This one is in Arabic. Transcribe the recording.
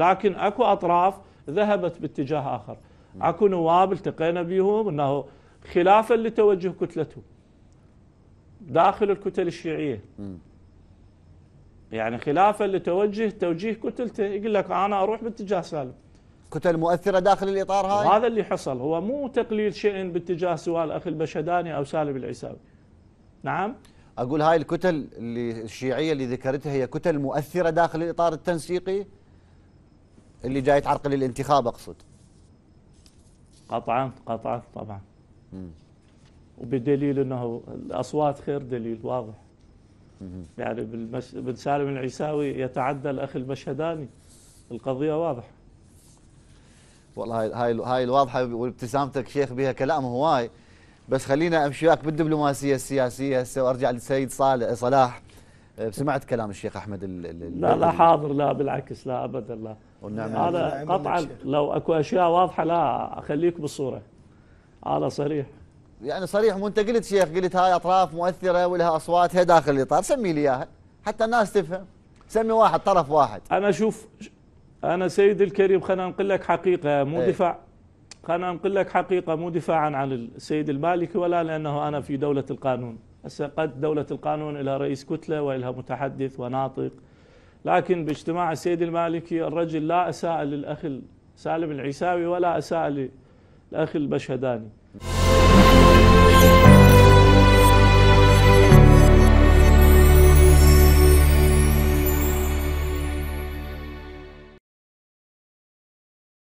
لكن اكو اطراف ذهبت باتجاه اخر اكو نواب التقينا بهم انه خلافا لتوجه كتلته داخل الكتل الشيعيه يعني خلافا لتوجه توجيه كتلته يقول لك انا اروح باتجاه سالم كتل مؤثرة داخل الإطار هاي وهذا اللي حصل هو مو تقليل شيء باتجاه سواء الأخ البشداني أو سالم العيساوي نعم أقول هاي الكتل اللي الشيعية اللي ذكرتها هي كتل مؤثرة داخل الإطار التنسيقي اللي جاي تعرقل الانتخاب اقصد قطعا قطعا طبعا م. وبدليل انه الاصوات خير دليل واضح م. يعني بالمش... بن سالم العيساوي يتعدى الاخ المشهداني القضيه واضحه والله هاي هاي, هاي الواضحه وابتسامتك شيخ بها كلام هواي بس خلينا امشي وياك بالدبلوماسيه السياسيه هسه وارجع للسيد صالح صلاح أه، سمعت كلام الشيخ احمد ال لا لا حاضر لا بالعكس لا ابدا لا انا نعم، نعم، قطعا نعم، لو اكو اشياء واضحه لا اخليك بالصوره انا صريح يعني صريح مو انت قلت شيخ قلت هاي اطراف مؤثره ولها اصواتها داخل الاطار سمي لي اياها حتى الناس تفهم سمي واحد طرف واحد انا شوف انا سيد الكريم خلينا نقول لك حقيقه مو إيه. دفاع خلينا نقول لك حقيقه مو دفاعا عن السيد المالكي ولا لانه انا في دوله القانون هسه قد دولة القانون لها رئيس كتلة ولها متحدث وناطق لكن باجتماع السيد المالكي الرجل لا أساء للأخ سالم العيساوي ولا أساء للأخ البشهداني